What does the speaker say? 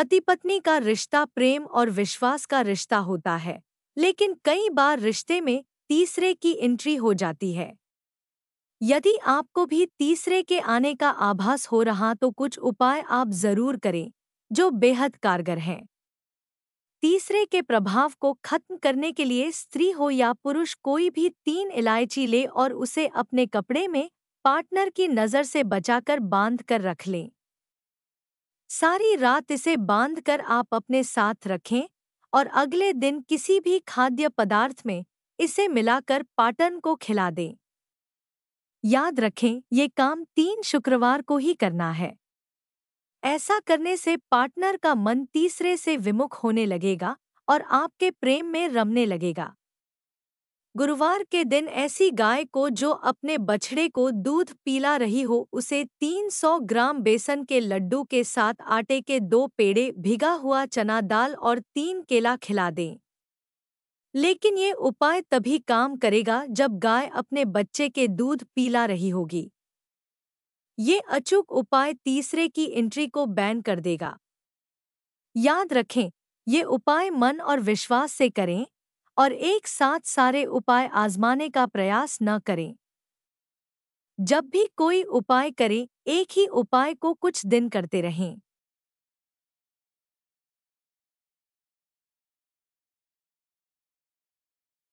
पति पत्नी का रिश्ता प्रेम और विश्वास का रिश्ता होता है लेकिन कई बार रिश्ते में तीसरे की एंट्री हो जाती है यदि आपको भी तीसरे के आने का आभास हो रहा तो कुछ उपाय आप जरूर करें जो बेहद कारगर हैं तीसरे के प्रभाव को खत्म करने के लिए स्त्री हो या पुरुष कोई भी तीन इलायची ले और उसे अपने कपड़े में पार्टनर की नज़र से बचाकर बांध कर रख लें सारी रात इसे बांधकर आप अपने साथ रखें और अगले दिन किसी भी खाद्य पदार्थ में इसे मिलाकर पाटन को खिला दें याद रखें ये काम तीन शुक्रवार को ही करना है ऐसा करने से पार्टनर का मन तीसरे से विमुख होने लगेगा और आपके प्रेम में रमने लगेगा गुरुवार के दिन ऐसी गाय को जो अपने बछड़े को दूध पीला रही हो उसे 300 ग्राम बेसन के लड्डू के साथ आटे के दो पेड़े भिगा हुआ चना दाल और तीन केला खिला दें लेकिन ये उपाय तभी काम करेगा जब गाय अपने बच्चे के दूध पीला रही होगी ये अचूक उपाय तीसरे की एंट्री को बैन कर देगा याद रखें ये उपाय मन और विश्वास से करें और एक साथ सारे उपाय आजमाने का प्रयास न करें जब भी कोई उपाय करें एक ही उपाय को कुछ दिन करते रहें